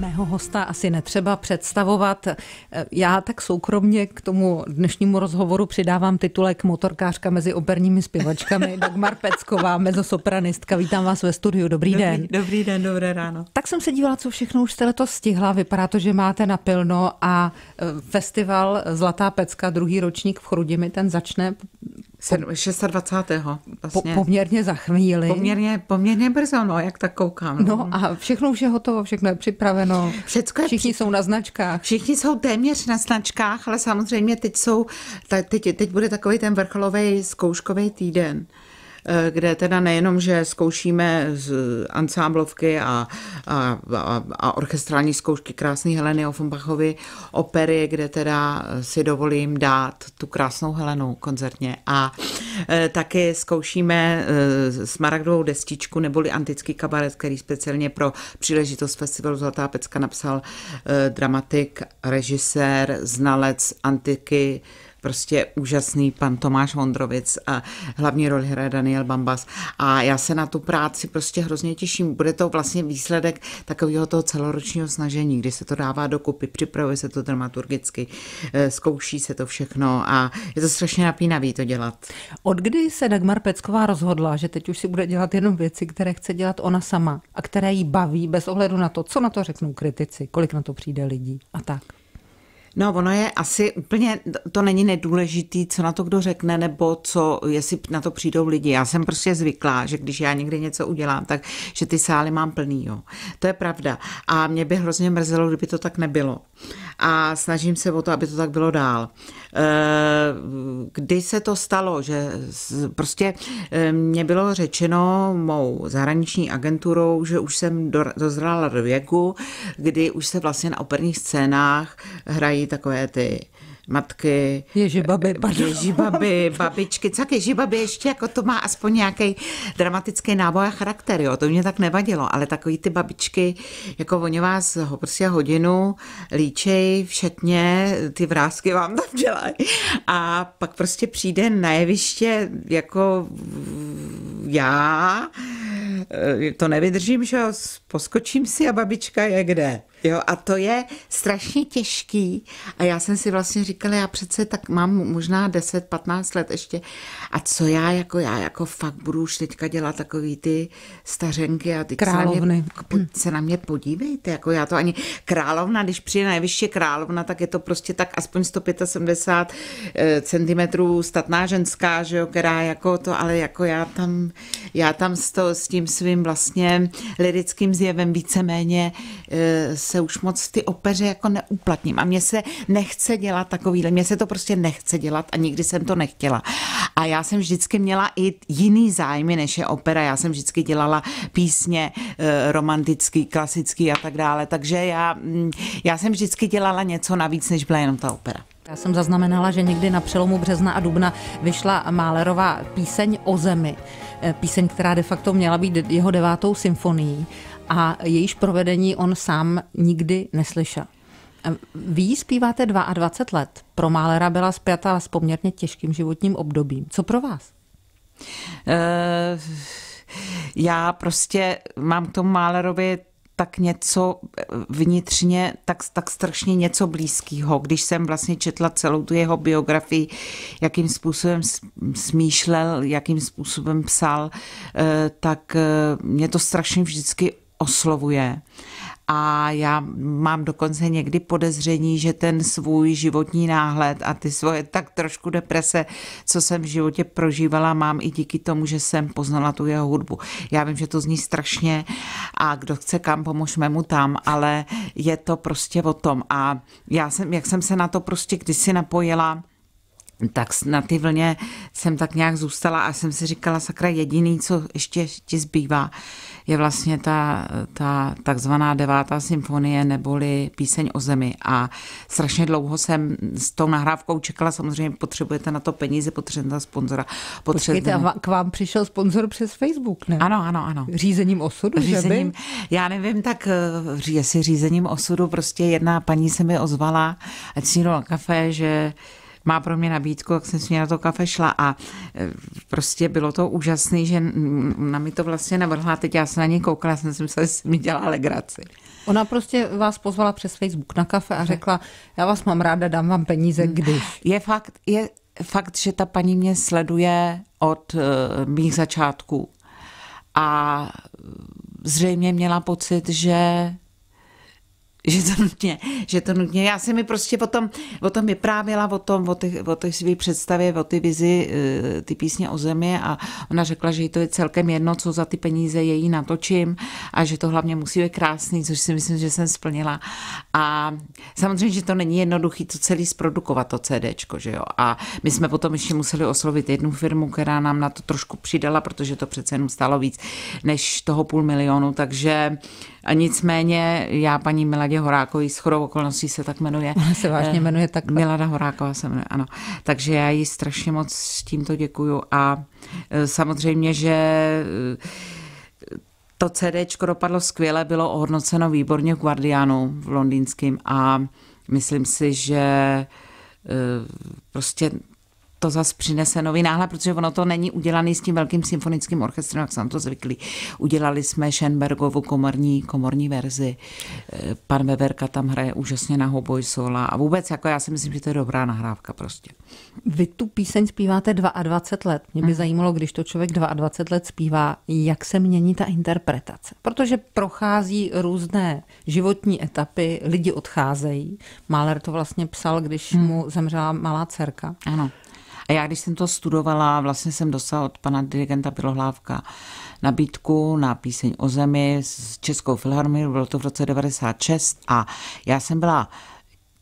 Mého hosta asi netřeba představovat. Já tak soukromně k tomu dnešnímu rozhovoru přidávám titulek Motorkářka mezi operními zpěvačkami Dagmar Pecková, mezosopranistka. Vítám vás ve studiu. Dobrý, dobrý den. Dobrý den, dobré ráno. Tak jsem se dívala, co všechno už jste letos stihla. Vypadá to, že máte napilno a e, festival Zlatá Pecka, druhý ročník v Chrudimi, ten začne 26. Vlastně. Po, poměrně za chvíli. Poměrně, poměrně brzo, no, jak tak koukám. No, no a všechno už je hotovo, všechno je připraveno. Všecko je všichni při... jsou na značkách. Všichni jsou téměř na značkách, ale samozřejmě teď jsou, teď, teď bude takový ten vrcholový zkouškový týden. Eh, kde teda nejenom, že zkoušíme z ansáblovky a, a, a, a orchestrální zkoušky krásné Heleny Offenbachovi, opery, kde teda si dovolím dát tu krásnou Helenu koncertně a eh, taky zkoušíme eh, smaragdovou destičku neboli antický kabaret, který speciálně pro příležitost festivalu Zlatá pecka napsal dramatik, režisér, znalec antiky, prostě úžasný pan Tomáš Vondrovic a hlavní roli hraje Daniel Bambas. A já se na tu práci prostě hrozně těším. Bude to vlastně výsledek takového toho celoročního snažení, kdy se to dává dokupy, připravuje se to dramaturgicky, eh, zkouší se to všechno a je to strašně napínavý to dělat. Od kdy se Dagmar Pecková rozhodla, že teď už si bude dělat jenom věci, které chce dělat ona sama a které jí baví bez ohledu na to, co na to řeknou kritici, kolik na to přijde lidí a tak? No, ono je asi úplně, to není nedůležitý, co na to kdo řekne, nebo co, jestli na to přijdou lidi. Já jsem prostě zvyklá, že když já někdy něco udělám, tak že ty sály mám plný, jo. To je pravda. A mě by hrozně mrzelo, kdyby to tak nebylo a snažím se o to, aby to tak bylo dál. Eh, kdy se to stalo, že prostě eh, mě bylo řečeno mou zahraniční agenturou, že už jsem dozrála do věku, kdy už se vlastně na operních scénách hrají takové ty matky. Ježibaby, eh, pardon. Ježibaby, babičky. Tak ježibaby ještě jako to má aspoň nějaký dramatický náboj a charakter, jo. To mě tak nevadilo, ale takový ty babičky, jako oni vás ho prostě hodinu líčej všetně ty vrázky vám tam dělají. A pak prostě přijde na jeviště jako já, eh, to nevydržím, že poskočím si a babička je kde. Jo, a to je strašně těžký. A já jsem si vlastně říkala, já přece tak mám možná 10-15 let ještě. A co já jako já jako fakt budu už teďka dělat takový ty stařenky a ty královny. Se na, mě, se na mě podívejte, jako já to ani královna, když přijde nejvyšší královna, tak je to prostě tak aspoň 175 eh, cm statná ženská, že jo, která jako to, ale jako já tam, já tam s, to, s tím svým vlastně lirickým zjevem víceméně eh, se už moc ty opeře jako neuplatním a mě se nechce dělat takovýhle, mě se to prostě nechce dělat a nikdy jsem to nechtěla. A já jsem vždycky měla i jiný zájmy, než je opera. Já jsem vždycky dělala písně eh, romantický, klasický a tak dále. Takže já, mm, já jsem vždycky dělala něco navíc, než byla jenom ta opera. Já jsem zaznamenala, že někdy na přelomu března a dubna vyšla Málerová píseň o zemi. Eh, píseň, která de facto měla být jeho devátou symfonií a jejíž provedení on sám nikdy neslyšel. Vy ji zpíváte 22 let. Pro Málera byla spjata s poměrně těžkým životním obdobím. Co pro vás? Uh, já prostě mám k tomu Málerovi tak něco eh, vnitřně, tak, tak strašně něco blízkého. Když jsem vlastně četla celou tu jeho biografii, jakým způsobem smýšlel, jakým způsobem psal, eh, tak mě to strašně vždycky oslovuje. A já mám dokonce někdy podezření, že ten svůj životní náhled a ty svoje tak trošku deprese, co jsem v životě prožívala, mám i díky tomu, že jsem poznala tu jeho hudbu. Já vím, že to zní strašně a kdo chce kam, pomožme mu tam, ale je to prostě o tom. A já jsem, jak jsem se na to prostě kdysi napojila, tak na ty vlně jsem tak nějak zůstala a jsem si říkala, sakra, jediný, co ještě ti zbývá, je vlastně ta, ta takzvaná devátá symfonie neboli píseň o zemi. A strašně dlouho jsem s tou nahrávkou čekala, samozřejmě potřebujete na to peníze, potřebujete sponzora. Potřebujete... Počkejte, a k vám přišel sponzor přes Facebook, ne? Ano, ano, ano. Řízením osudu, řízením, že by? Já nevím, tak eh, jestli řízením osudu, prostě jedna paní se mi ozvala, ať si na kafe, že má pro mě nabídku, jak jsem si na to kafe šla a e, prostě bylo to úžasné, že na mi to vlastně navrhla, teď já se na něj koukala, jsem si myslela, že si mi dělá legraci. Ona prostě vás pozvala přes Facebook na kafe a řekla, já vás mám ráda, dám vám peníze, když. Je fakt, je fakt, že ta paní mě sleduje od uh, mých začátků a zřejmě měla pocit, že že to nutně, že to nutně. Já jsem mi prostě o tom, o tom vyprávěla, o tom, o těch, o těch svých představě, o ty vizi, eh, ty písně o zemi a ona řekla, že jí to je celkem jedno, co za ty peníze její natočím a že to hlavně musí být krásný, což si myslím, že jsem splnila. A samozřejmě, že to není jednoduchý to celý zprodukovat, to CDčko, že jo. A my jsme potom ještě museli oslovit jednu firmu, která nám na to trošku přidala, protože to přece jenom stálo víc než toho půl milionu, takže a nicméně já paní Miladě Horákový, s chorou okolností se tak jmenuje. Ona se vážně eh, jmenuje tak. Milada Horáková se jmenuje, ano. Takže já jí strašně moc s tímto děkuju a eh, samozřejmě, že eh, to CD dopadlo skvěle, bylo ohodnoceno výborně v Guardianu v londýnském a myslím si, že prostě to zase přinese nový náhle, protože ono to není udělané s tím velkým symfonickým orchestrem, jak jsem to zvyklý. Udělali jsme Schenbergovu komorní, komorní verzi. Eh, pan Weberka tam hraje úžasně na hoboj sola a vůbec, jako já si myslím, že to je dobrá nahrávka prostě. Vy tu píseň zpíváte 22 let. Mě by hmm. zajímalo, když to člověk 22 let zpívá, jak se mění ta interpretace. Protože prochází různé životní etapy, lidi odcházejí. Máler to vlastně psal, když hmm. mu zemřela malá dcerka. Ano. A já, když jsem to studovala, vlastně jsem dostala od pana dirigenta Pilohlávka nabídku na píseň o zemi s Českou filharmonií, bylo to v roce 96 a já jsem byla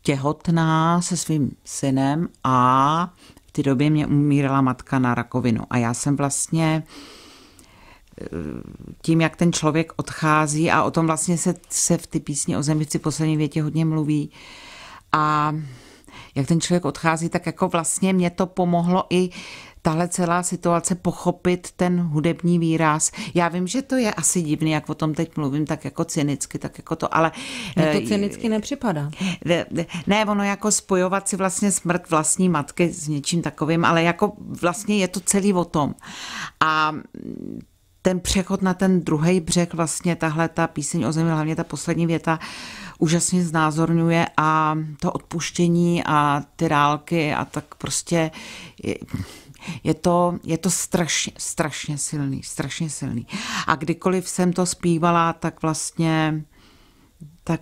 těhotná se svým synem a v té době mě umírala matka na rakovinu. A já jsem vlastně eh, tím, jak ten člověk odchází a o tom vlastně se, se v ty písni o zemi v poslední větě hodně mluví. A jak ten člověk odchází, tak jako vlastně mě to pomohlo i tahle celá situace pochopit ten hudební výraz. Já vím, že to je asi divný, jak o tom teď mluvím, tak jako cynicky, tak jako to, ale... Mně to eh, cynicky nepřipadá. Ne, ono jako spojovat si vlastně smrt vlastní matky s něčím takovým, ale jako vlastně je to celý o tom. A ten přechod na ten druhý břeh, vlastně tahle ta píseň o zemi, hlavně ta poslední věta, úžasně znázorňuje a to odpuštění a ty rálky a tak prostě je, je to, je to strašně, strašně silný, strašně silný. A kdykoliv jsem to zpívala, tak vlastně tak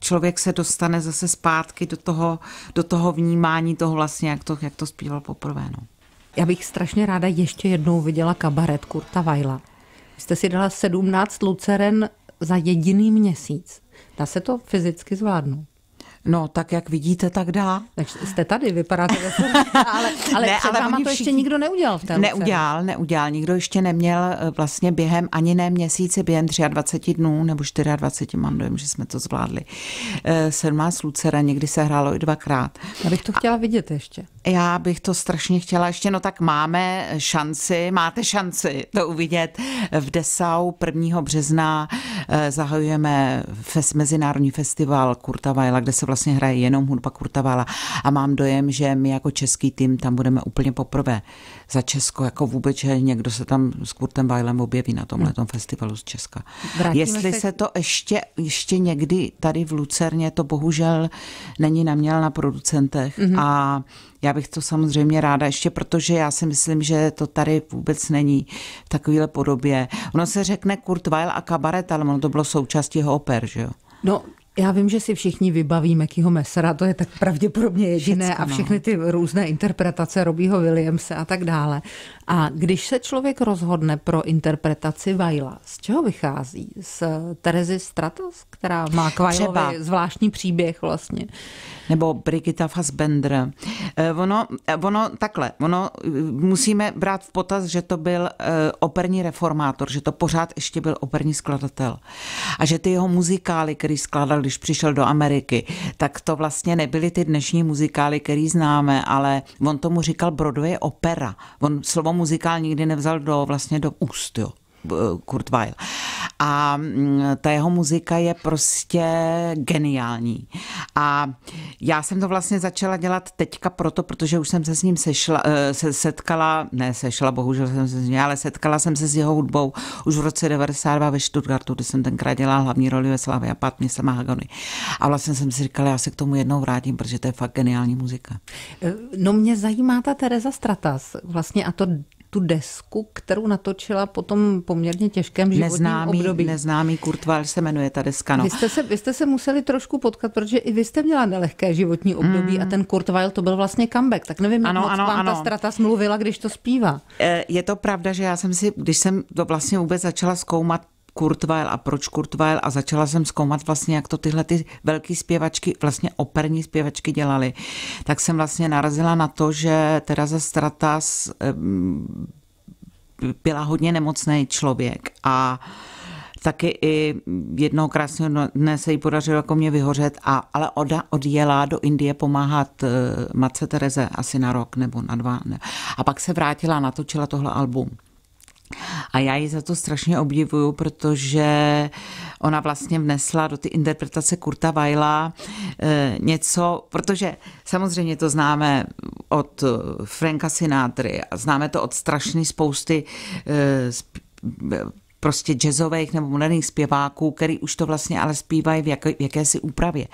člověk se dostane zase zpátky do toho, do toho vnímání toho vlastně, jak to, jak to zpíval poprvé. No. Já bych strašně ráda ještě jednou viděla kabaret Kurta Vajla. Jste si dala 17 luceren za jediný měsíc. Dá se to fyzicky zvládnout? No, tak jak vidíte, tak dá. Takže jste tady, vypadáte zase. ale, ale ne, ale váma to ještě nikdo neudělal v té ruce. Neudělal, neudělal. Nikdo ještě neměl eh, vlastně během ani ne měsíce, během 23 dnů nebo 24, mám dojem, že jsme to zvládli. Eh, Sedmá slucera, někdy se hrálo i dvakrát. Já bych to chtěla A... vidět ještě. Já bych to strašně chtěla ještě, no tak máme šanci, máte šanci to uvidět. V Desau 1. března eh, zahajujeme fest, Mezinárodní festival Kurta Vajla, kde se vlastně hraje jenom hudba Kurtavala. A mám dojem, že my jako český tým tam budeme úplně poprvé za Česko, jako vůbec, že někdo se tam s Kurtem Weilem objeví na tomhle tom festivalu z Česka. Vrátíme Jestli se... se to ještě, ještě někdy tady v Lucerně, to bohužel není naměl na producentech hmm. a já bych to samozřejmě ráda ještě, protože já si myslím, že to tady vůbec není v takovéhle podobě. Ono se řekne Kurt Weil a kabaret, ale ono to bylo součástí jeho oper, že jo? No, já vím, že si všichni vybaví Mekyho Messera, to je tak pravděpodobně jediné Všecko, a no. všechny ty různé interpretace Robího Williamse a tak dále. A když se člověk rozhodne pro interpretaci Vajla, z čeho vychází? Z Terezy Stratos, která má k Vajlovi zvláštní příběh vlastně. Nebo Brigitta Fassbender. Eh, ono, eh, ono takhle, ono eh, musíme brát v potaz, že to byl operní reformátor, že to pořád ještě byl operní skladatel. A že ty jeho muzikály, který skladal, když přišel do Ameriky, tak to vlastně nebyly ty dnešní muzikály, který známe, ale on tomu říkal Broadway opera. On slovo muzikál nikdy nevzal do, vlastně do úst, jo. Eh, Kurt Weill. A mm, ta jeho muzika je prostě geniální. A já jsem to vlastně začala dělat teďka proto, protože už jsem se s ním sešla, eh, se, setkala, ne sešla, bohužel jsem se s ním, ale setkala jsem se s jeho hudbou už v roce 92 ve Stuttgartu, kdy jsem tenkrát dělala hlavní roli ve Slavě a se má Hagony. A vlastně jsem si říkala, já se k tomu jednou vrátím, protože to je fakt geniální muzika. Eh, no mě zajímá ta Teresa Stratas vlastně a to tu desku, kterou natočila po tom poměrně těžkém životním neznámý, období. Neznámý Kurt Weil se jmenuje ta deska. No. Vy, jste se, vy jste se museli trošku potkat, protože i vy jste měla nelehké životní období mm. a ten Kurt Weil to byl vlastně comeback. Tak nevím, ano, jak ano, moc ano, vám ano. ta strata smluvila, když to zpívá. Eh, je to pravda, že já jsem si, když jsem to vlastně vůbec začala zkoumat, Kurtweil a proč Kurtweil a začala jsem zkoumat vlastně, jak to tyhle ty velké zpěvačky, vlastně operní zpěvačky dělaly. Tak jsem vlastně narazila na to, že ze Stratas ehm, byla hodně nemocný člověk a taky i jednoho krásného dne se jí podařilo jako mě vyhořet, a, ale Oda odjela do Indie pomáhat eh, matce Tereze asi na rok nebo na dva. Ne. A pak se vrátila natočila tohle album. A já ji za to strašně obdivuju, protože ona vlastně vnesla do ty interpretace Kurta Weila eh, něco, protože samozřejmě to známe od eh, Franka Sinatry a známe to od strašné spousty eh, prostě jazzových nebo moderních zpěváků, který už to vlastně ale zpívají v, jak, v jakési úpravě.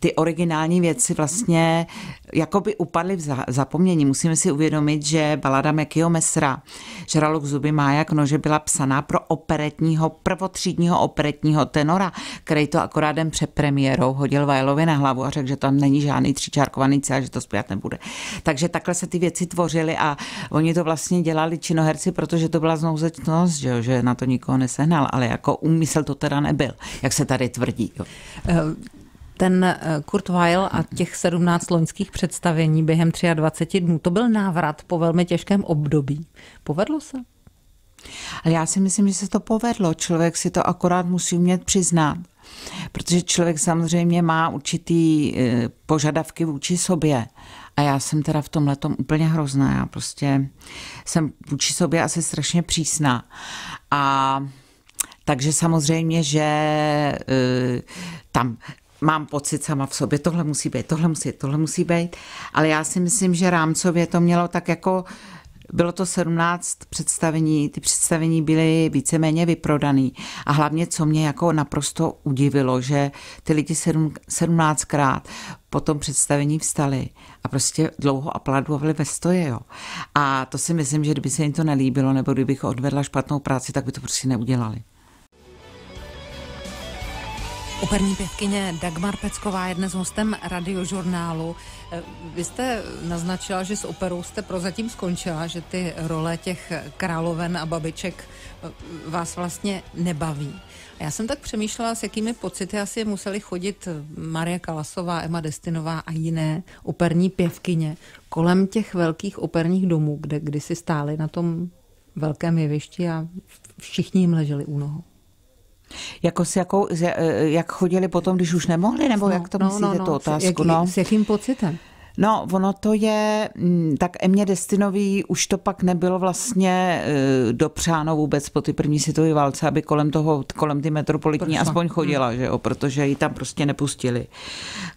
Ty originální věci vlastně jakoby upadly v za, zapomnění. Musíme si uvědomit, že balada Mekio Mesra, Žralok zuby má jak nože, byla psaná pro operetního, prvotřídního operetního tenora, který to akorát den před premiérou hodil Vajlovi na hlavu a řekl, že tam není žádný tříčárkovaný cel, že to zpívat nebude. Takže takhle se ty věci tvořily a oni to vlastně dělali činoherci, protože to byla znouzečnost, že, že na to nikdo někoho nesehnal, ale jako úmysl to teda nebyl, jak se tady tvrdí. Jo. Eh, ten eh, Kurt Weil a těch 17 loňských představení během 23 dnů, to byl návrat po velmi těžkém období. Povedlo se? Ale já si myslím, že se to povedlo. Člověk si to akorát musí umět přiznat. Protože člověk samozřejmě má určitý eh, požadavky vůči sobě a já jsem teda v tom letom úplně hrozná. Já prostě jsem vůči sobě asi strašně přísná. A takže samozřejmě, že e, tam mám pocit sama v sobě, tohle musí být, tohle musí, tohle musí být, ale já si myslím, že rámcově to mělo tak jako bylo to 17 představení, ty představení byly víceméně vyprodaný. A hlavně, co mě jako naprosto udivilo, že ty lidi 17krát po tom představení vstali a prostě dlouho aplaudovali ve stoje. Jo. A to si myslím, že kdyby se jim to nelíbilo, nebo kdybych odvedla špatnou práci, tak by to prostě neudělali. Operní pěvkyně Dagmar Pecková je dnes hostem radiožurnálu. Eh, vy jste naznačila, že s operou jste prozatím skončila, že ty role těch královen a babiček eh, vás vlastně nebaví. A já jsem tak přemýšlela, s jakými pocity asi museli chodit Maria Kalasová, Emma Destinová a jiné operní pěvkyně kolem těch velkých operních domů, kde kdysi stály na tom velkém jevišti a všichni jim leželi u nohou. Jako s jakou, eh, jak chodili potom, když už nemohli, nebo no, jak to no, no myslíte, no, no, tu otázku? Jaký, no. S jakým pocitem? No, ono to je, mm, tak Emě Destinový už to pak nebylo vlastně e, dopřáno vůbec po ty první světové válce, aby kolem toho, kolem ty metropolitní Prosím. aspoň hm. chodila, že jo, protože ji tam prostě nepustili.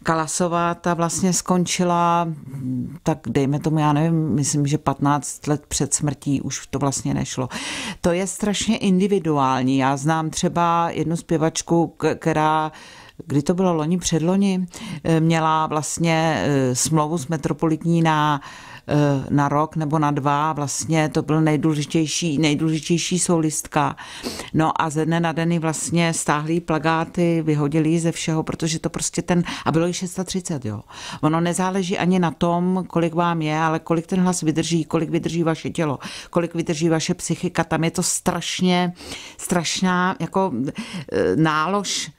Kalasová ta vlastně skončila, mm, tak dejme tomu, já nevím, myslím, že 15 let před smrtí už to vlastně nešlo. To je strašně individuální. Já znám třeba jednu zpěvačku, která kdy to bylo loni, předloni, eh, měla vlastně eh, smlouvu s Metropolitní na eh, na rok nebo na dva, vlastně to byl nejdůležitější, nejdůležitější solistka. No a ze dne na den vlastně stáhli plagáty, vyhodili ze všeho, protože to prostě ten, a bylo jí 630, jo. Ono nezáleží ani na tom, kolik vám je, ale kolik ten hlas vydrží, kolik vydrží vaše tělo, kolik vydrží vaše psychika, tam je to strašně, strašná jako nálož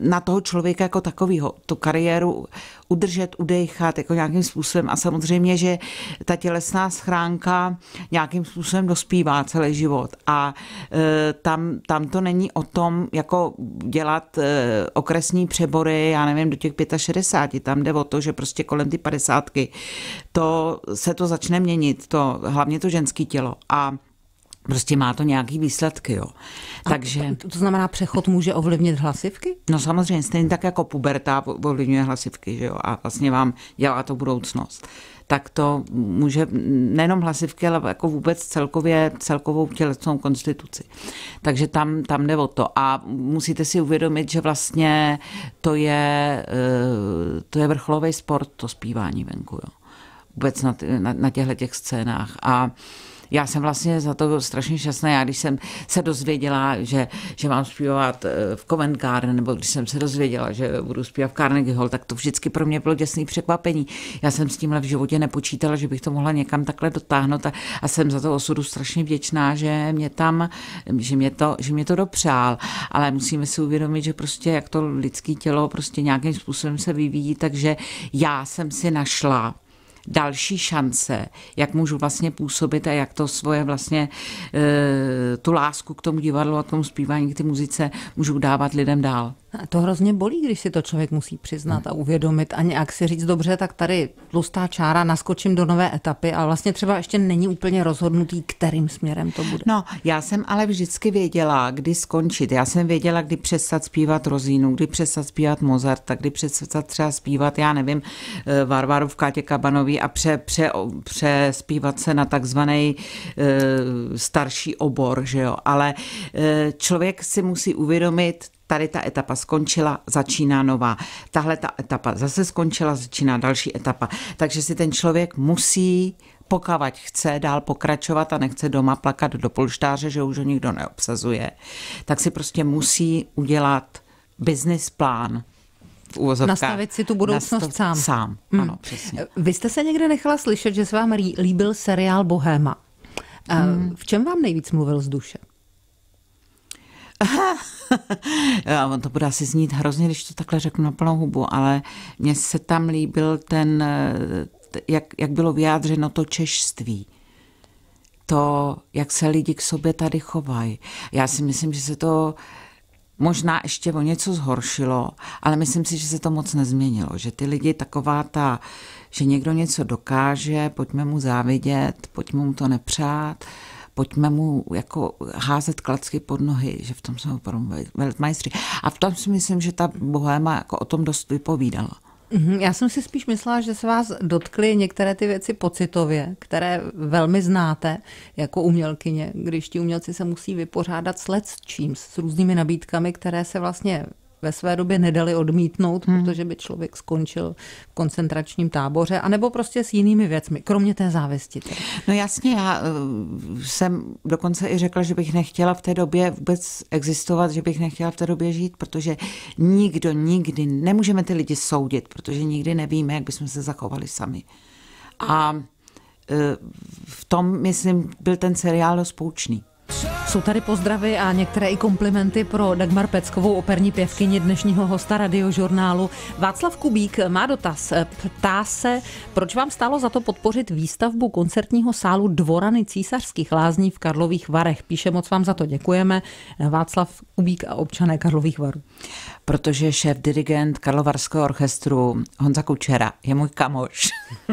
na toho člověka jako takového, tu kariéru udržet, udejchat jako nějakým způsobem a samozřejmě, že ta tělesná schránka nějakým způsobem dospívá celý život a e, tam, tam to není o tom, jako dělat e, okresní přebory, já nevím, do těch 65, tam jde o to, že prostě kolem ty 50 to se to začne měnit, to, hlavně to ženské tělo a Prostě má to nějaký výsledky, jo. Takže... To, to znamená, přechod může ovlivnit hlasivky? No samozřejmě, stejně tak jako puberta ovlivňuje hlasivky, že jo, a vlastně vám dělá to budoucnost. Tak to může nejenom hlasivky, ale jako vůbec celkově, celkovou tělesnou konstituci. Takže tam, tam jde o to. A musíte si uvědomit, že vlastně to je, eh, to je vrcholový sport, to zpívání venku, jo. Vůbec na, na, na těchto těch scénách. A já jsem vlastně za to strašně šťastná. Já když jsem se dozvěděla, že, že mám zpívat eh, v Covent Garden, nebo když jsem se dozvěděla, že budu zpívat v Carnegie Hall, tak to vždycky pro mě bylo děsný překvapení. Já jsem s tímhle v životě nepočítala, že bych to mohla někam takhle dotáhnout a, a jsem za to osudu strašně vděčná, že mě tam, že mě to, že mě to dopřál. Ale musíme si uvědomit, že prostě jak to lidské tělo prostě nějakým způsobem se vyvíjí, takže já jsem si našla další šance, jak můžu vlastně působit a jak to svoje vlastně e, tu lásku k tomu divadlu a k tomu zpívání, k té muzice můžu dávat lidem dál. A to hrozně bolí, když si to člověk musí přiznat a uvědomit a nějak si říct, dobře, tak tady tlustá čára, naskočím do nové etapy a vlastně třeba ještě není úplně rozhodnutý, kterým směrem to bude. No, já jsem ale vždycky věděla, kdy skončit. Já jsem věděla, kdy přestat zpívat Rozínu, kdy přestat zpívat tak kdy přestat třeba zpívat, já nevím, e, Varvaru v Kátě zpráví a pře, pře, přespívat se na takzvaný eh, starší obor, že jo. Ale eh, člověk si musí uvědomit, tady ta etapa skončila, začíná nová. Tahle ta etapa zase skončila, začíná další etapa. Takže si ten člověk musí pokavať chce dál pokračovat a nechce doma plakat do polštáře, že už ho nikdo neobsazuje, tak si prostě musí udělat business plán v úvozovkách. Nastavit si tu budoucnost nastav... sám. Sám, mm. ano, přesně. Vy jste se někde nechala slyšet, že se vám líbil seriál Bohéma. Mm. V čem vám nejvíc mluvil z duše? A on to bude asi znít hrozně, když to takhle řeknu na plnou hubu, ale mně se tam líbil ten, jak, jak bylo vyjádřeno to češství. To, jak se lidi k sobě tady chovají. Já si myslím, že se to uh, možná ještě o něco zhoršilo, ale myslím si, že se to moc nezměnilo, že ty lidi taková ta, že někdo něco dokáže, pojďme mu závidět, pojďme mu to nepřát, pojďme mu jako házet klacky pod nohy, že v tom jsou opravdu majstři. A v tom si myslím, že ta bohéma jako o tom dost vypovídala. Mhm, já jsem si spíš myslela, že se vás dotkly některé ty věci pocitově, které velmi znáte jako umělkyně, když ti umělci se musí vypořádat s čím, s různými nabídkami, které se vlastně ve své době nedali odmítnout, hmm. protože by člověk skončil v koncentračním táboře, anebo prostě s jinými věcmi, kromě té závisti. No jasně, já eh, jsem dokonce i řekla, že bych nechtěla v té době vůbec existovat, že bych nechtěla v té době žít, protože nikdo nikdy, nemůžeme ty lidi soudit, protože nikdy nevíme, jak bychom se zachovali sami. A eh, v tom, myslím, byl ten seriál rozpoučný. Jsou tady pozdravy a některé i komplimenty pro Dagmar Peckovou, operní pěvkyni dnešního hosta radiožurnálu. Václav Kubík má dotaz. E, ptá se, proč vám stálo za to podpořit výstavbu koncertního sálu Dvorany císařských lázní v Karlových Varech. Píše, moc vám za to děkujeme. E, Václav Kubík a občané Karlových Varů. Protože šéf dirigent Karlovarského orchestru Honza Kučera je můj kamoš.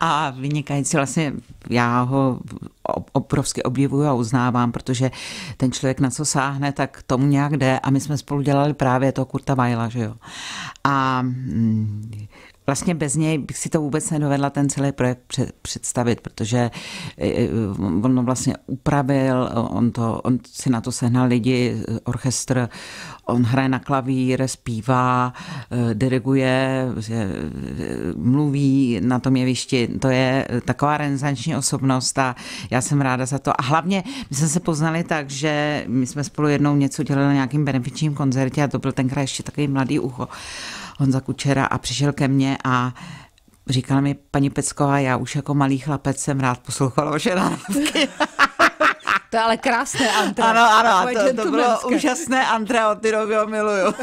a vynikající vlastně, já ho obrovsky obdivuju a uznávám, protože ten člověk na co sáhne, tak tomu nějak jde a my jsme spolu dělali právě toho Kurta Vajla, že jo. A mm, vlastně bez něj bych si to vůbec nedovedla ten celý projekt představit, protože e, e, on vlastně upravil, on, to, on si na to sehnal lidi, orchestr, on hraje na klavír, zpívá, e, diriguje, mluví na tom jevišti. To je taková renesanční osobnost a já jsem ráda za to. A hlavně my jsme se poznali tak, že my jsme spolu jednou něco dělali na nějakým benefičním koncertě a to byl tenkrát ještě takový mladý ucho. Honza Kučera a přišel ke mně a říkal mi, paní Pecková, já už jako malý chlapec jsem rád poslouchal vaše nahrávky. To je ale krásné Antra. Ano, ano, to, to bylo úžasné Antra od doby miluju.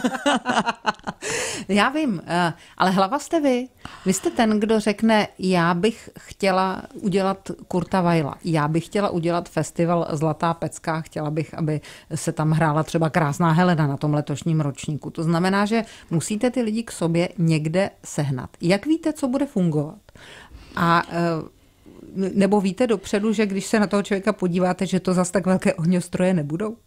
já vím, eh, ale hlava jste vy. Vy jste ten, kdo řekne, já bych chtěla udělat Kurta Vajla, já bych chtěla udělat festival Zlatá pecka, chtěla bych, aby se tam hrála třeba krásná Helena na tom letošním ročníku. To znamená, že musíte ty lidi k sobě někde sehnat. Jak víte, co bude fungovat? A eh, nebo víte dopředu, že když se na toho člověka podíváte, že to zas tak velké ohňostroje nebudou?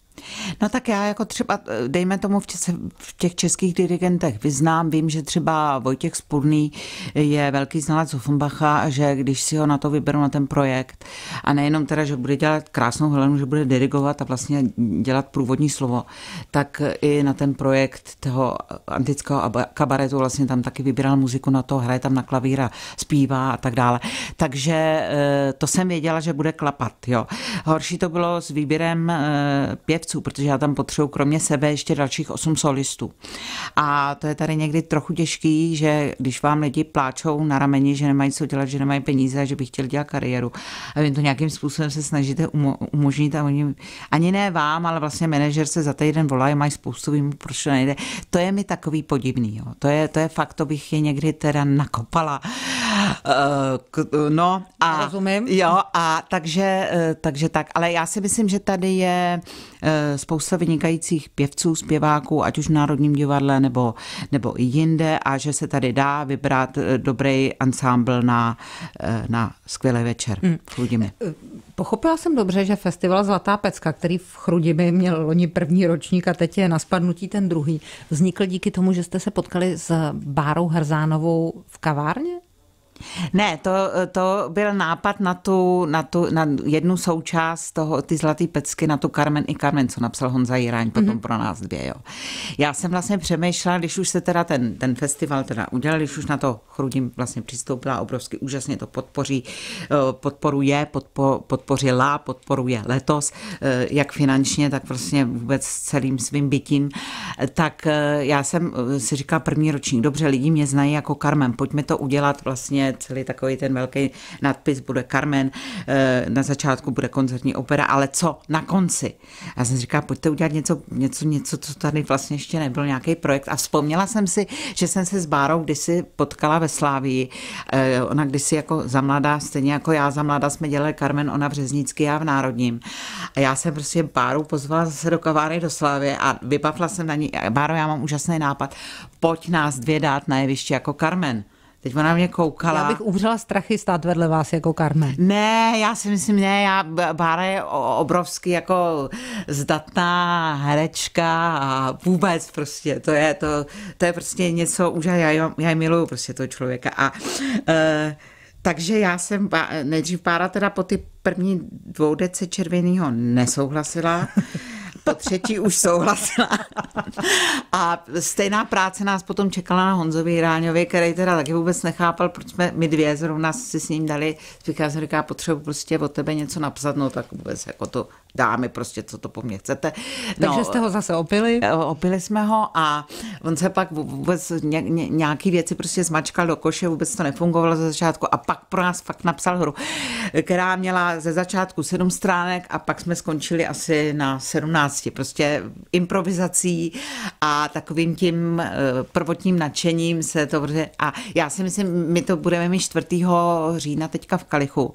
No tak já jako třeba, eh, dejme tomu, v, těch, v těch českých dirigentech vyznám, vím, že třeba Vojtěch Spurný je velký znalec Offenbacha a že když si ho na to vyberu na ten projekt a nejenom teda, že bude dělat krásnou Helenu, že bude dirigovat a vlastně dělat průvodní slovo, tak i na ten projekt toho antického kabaretu vlastně tam taky vybíral muziku na to, hraje tam na klavíra, zpívá a tak dále. Takže eh, to jsem věděla, že bude klapat. Jo. Horší to bylo s výběrem eh, pěvců herců, protože já tam potřebuji kromě sebe ještě dalších osm solistů. A to je tady někdy trochu těžký, že když vám lidi pláčou na rameni, že nemají co dělat, že nemají peníze a že by chtěli dělat kariéru. A vy to nějakým způsobem se snažíte umožnit a oni ani ne vám, ale vlastně manažer se za týden volá a mají spoustu vím, proč to nejde. To je mi takový podivný. Jo. To, je, to je fakt, to bych je někdy teda nakopala. Eh, no a... Rozumím. Jo, a takže, eh, takže tak. Ale já si myslím, že tady je eh, spousta vynikajících pěvců, zpěváků, ať už v Národním divadle nebo, nebo i jinde a že se tady dá vybrat eh, dobrý ansámbl na, eh, na skvělý večer v hmm. Chrudimi. Eh, pochopila jsem dobře, že festival Zlatá pecka, který v Chrudimi měl loni první ročník a teď je na spadnutí ten druhý, vznikl díky tomu, že jste se potkali s Bárou Hrzánovou v kavárně? Ne, to, to byl nápad na, tu, na, tu, na jednu součást toho, ty zlatý pecky, na tu Carmen i Carmen, co napsal Honza Jiráň potom mm-hmm. pro nás dvě. Jo. Já jsem vlastně přemýšlela, když už se teda ten, ten festival teda udělal, když už na to chrudím vlastně přistoupila, obrovsky úžasně to podpoří, eh, podporuje, podpo, podpořila, podporuje letos, eh, jak finančně, tak vlastně vůbec celým svým bytím tak eh, já jsem eh, si říkala první ročník, dobře, lidi mě znají jako Carmen, pojďme to udělat vlastně celý takový ten velký nadpis bude Carmen, eh, na začátku bude koncertní opera, ale co na konci? Já jsem říkala, pojďte udělat něco, něco, něco, co tady vlastně ještě nebyl nějaký projekt a vzpomněla jsem si, že jsem se s Bárou kdysi potkala ve Slávii, ona kdysi jako zamladá, stejně jako já zamladá jsme dělali Carmen, ona v Řeznický, já v Národním a já jsem prostě Báru pozvala zase do kavárny do Slávy a vybavla jsem na ní ní, Báro, já mám úžasný nápad, pojď nás dvě dát na jeviště jako Carmen. Teď ona mě koukala. Já bych umřela strachy stát vedle vás jako Carmen. Ne, já si myslím, ne, já, Bára je obrovský jako zdatná herečka a vůbec prostě, to je, to, to je prostě něco úžasného, já, já ji miluju prostě toho člověka a e, takže já jsem nejdřív Bára teda po ty první dvou dece červeného nesouhlasila po třetí už souhlasila. A stejná práce nás potom čekala na Honzovi Ráňovi, který teda taky vůbec nechápal, proč jsme my dvě zrovna si s ním dali, spíkám říká, potřebuji prostě od tebe něco napsat, no tak vůbec jako to dámy, prostě co to po mně chcete. No, Takže jste ho zase opili? Eh, opili jsme ho a on se pak vůbec ně, ně, nějaký věci prostě zmačkal do koše, vůbec to nefungovalo ze začátku a pak pro nás fakt napsal hru, která měla ze začátku sedm stránek a pak jsme skončili asi na sedmnácti. Prostě improvizací a takovým tím eh, prvotním nadšením se to... A já si myslím, my to budeme mít 4. října teďka v Kalichu.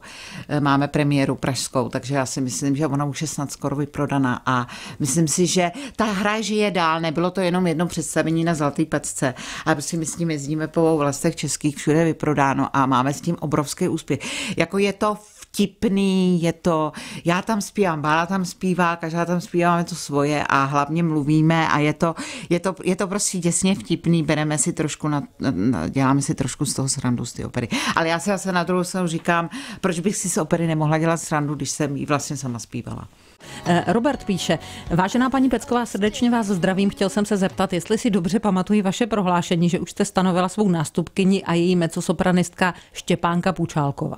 Eh, máme premiéru pražskou, takže já si myslím, že ona už je snad skoro vyprodaná a myslím si, že ta hra žije dál, nebylo to jenom jedno představení na Zlatý pecce, ale prostě my s tím jezdíme po vlastech českých, všude vyprodáno a máme s tím obrovský úspěch. Jako je to vtipný, je to, já tam zpívám, Bála tam zpívá, každá tam zpíváme to svoje a hlavně mluvíme a je to, je to, je to prostě děsně vtipný, bereme si trošku, na, na, děláme si trošku z toho srandu z té opery. Ale já se zase na druhou stranu říkám, proč bych si z opery nemohla dělat srandu, když jsem ji vlastně sama zpívala. Eh, Robert píše, vážená paní Pecková, srdečně vás zdravím. Chtěl jsem se zeptat, jestli si dobře pamatuji vaše prohlášení, že už jste stanovila svou nástupkyni a její mecosopranistka Štěpánka Půčálková.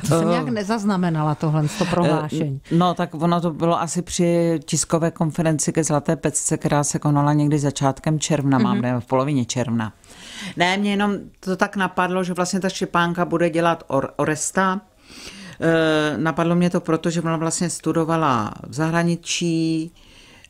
To jsem eh, nějak nezaznamenala tohle to prohlášení. Eh, no tak ono to bylo asi při tiskové konferenci ke Zlaté pecce, která se konala někdy začátkem června, mm-hmm. mám mhm. ne, v polovině června. Ne, mě jenom to tak napadlo, že vlastně ta Štěpánka bude dělat or- Oresta, eh, napadlo mě to proto, že ona vlastně studovala v zahraničí,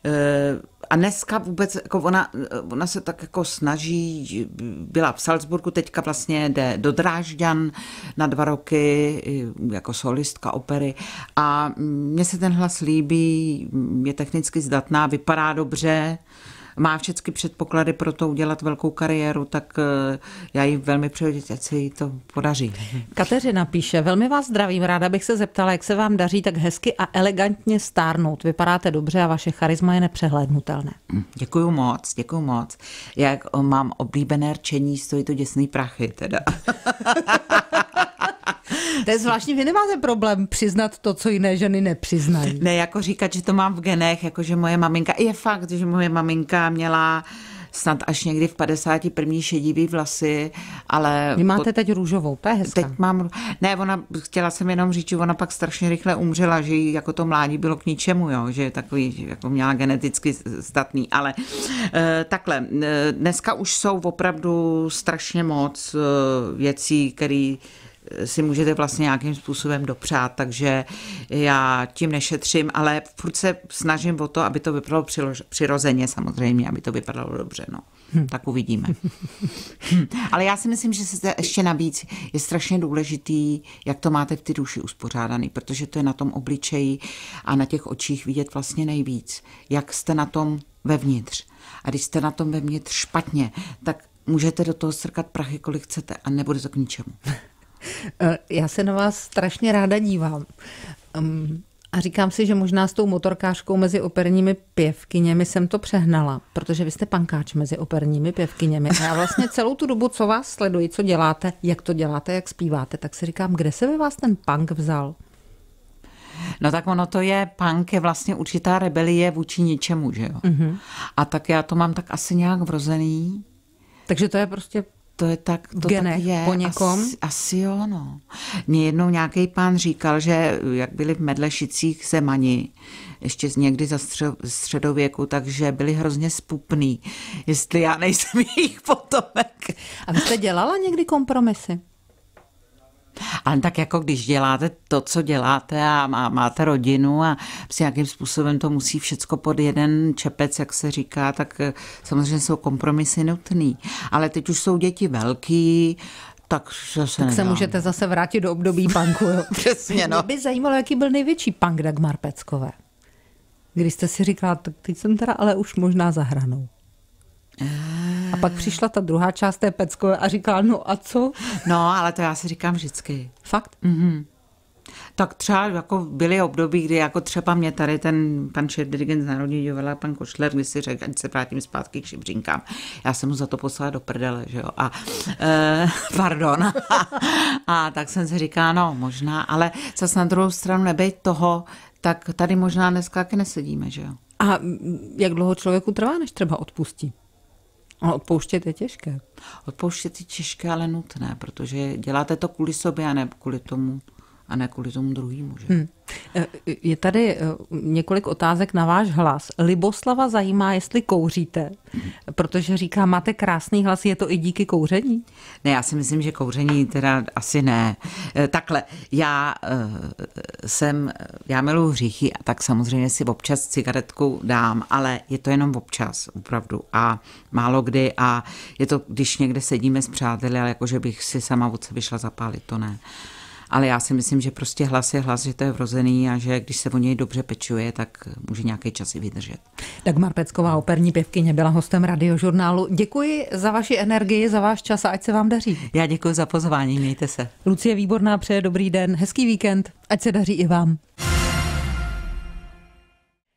Eh, a dneska vůbec, jako ona, eh, ona se tak jako snaží, byla v Salzburgu, teďka vlastně jde do Drážďan na dva roky jako solistka opery a mně se ten hlas líbí, je technicky zdatná, vypadá dobře, má všechny předpoklady pro to udělat velkou kariéru, tak eh, já jí velmi přeji, ať se jí to podaří. Kateřina píše, velmi vás zdravím, ráda bych se zeptala, jak se vám daří tak hezky a elegantně stárnout. Vypadáte dobře a vaše charisma je nepřehlednutelné. Děkuju moc, děkuju moc. Já mám oblíbené rčení, stojí to děsný prachy teda. to je zvláštní, vy nemáte problém přiznat to, co jiné ženy nepřiznají. Ne, jako říkat, že to mám v genech, jako že moje maminka, je fakt, že moje maminka měla snad až někdy v 51. šedivý vlasy, ale... Vy máte po... teď růžovou, to je Teď mám... Ne, ona, chtěla jsem jenom říct, že ona pak strašně rychle umřela, že jí jako to mládí bylo k ničemu, jo, že takový, že jako měla geneticky statný, ale e, takhle, e, dneska už jsou opravdu strašně moc e, věcí, které si můžete vlastně nějakým způsobem dopřát, takže já tím nešetřím, ale furt se snažím o to, aby to vypadalo přirozeně samozřejmě, aby to vypadalo dobře, no. Hmm. Tak uvidíme. hmm. Ale já si myslím, že se ještě navíc je strašně důležitý, jak to máte v ty duši uspořádaný, protože to je na tom obličeji a na těch očích vidět vlastně nejvíc, jak jste na tom vevnitř. A když jste na tom vevnitř špatně, tak můžete do toho srkat prachy, kolik chcete a nebude to k ničemu. Eh, já se na vás strašně ráda dívám. A říkám si, že možná s tou motorkářkou mezi operními pěvkyněmi jsem to přehnala, protože vy jste pankáč mezi operními pěvkyněmi. A já vlastně celou tu dobu, co vás sleduji, co děláte, jak to děláte, jak zpíváte, tak si říkám, kde se ve vás ten punk vzal? No tak ono to je, punk je vlastně určitá rebelie vůči ničemu, že jo. Uh-huh. A tak já to mám tak asi nějak vrozený. Takže to je prostě to je tak, to genech tak je. po někom? Asi, asi jo, no. Mě jednou nějaký pán říkal, že jak byli v Medlešicích zemani, ještě z někdy za středověku, takže byli hrozně spupný, jestli já nejsem jejich potomek. A vy jste dělala někdy kompromisy? Ale tak jako když děláte to, co děláte a má, máte rodinu a s nějakým způsobem to musí všecko pod jeden čepec, jak se říká, tak eh, samozřejmě jsou kompromisy nutný. Ale teď už jsou děti velký, tak se, Tak se můžete zase vrátit do období punku. Jo? Přesně, no. Mě by zajímalo, jaký byl největší punk Dagmar Peckové. Když jste si říkala, tak teď jsem teda ale už možná za hranou. A pak přišla ta druhá část té peckové a říkala, no a co? No, ale to já si říkám vždycky. Fakt? Mm-hmm. Tak třeba jako byly období, kdy jako třeba mě tady ten pan šéf z Národní divadla, pan Košler, když si řekl, ať se vrátím zpátky k šibřínkám. Já jsem mu za to poslala do prdele, že jo. A, e, pardon. A, a, tak jsem si říkala, no možná, ale zase na druhou stranu nebejt toho, tak tady možná dneska nesedíme, že jo. A jak dlouho člověku trvá, než třeba odpustí? No, odpouštět je těžké. Odpouštět je těžké, ale nutné, protože děláte to kvůli sobě a ne kvůli tomu, a ne kvůli tomu druhému. Že? Hmm. E, je tady e, několik otázek na váš hlas. Liboslava zajímá, jestli kouříte, protože říká, máte krásný hlas, je to i díky kouření? Ne, já si myslím, že kouření teda asi ne. E, takhle, já jsem, já miluji hříchy, a tak samozřejmě si občas cigaretku dám, ale je to jenom občas, opravdu, a málo kdy a je to, když někde sedíme s přáteli, ale jakože bych si sama od sebe šla zapálit, to ne ale já si myslím, že prostě hlas je hlas, že to je vrozený a že když se o něj dobře pečuje, tak může nějaký čas i vydržet. Tak Marpecková, operní pěvkyně, byla hostem radiožurnálu. Děkuji za vaši energii, za váš čas a ať se vám daří. Já děkuji za pozvání, mějte se. Lucie Výborná přeje dobrý den, hezký víkend, ať se daří i vám.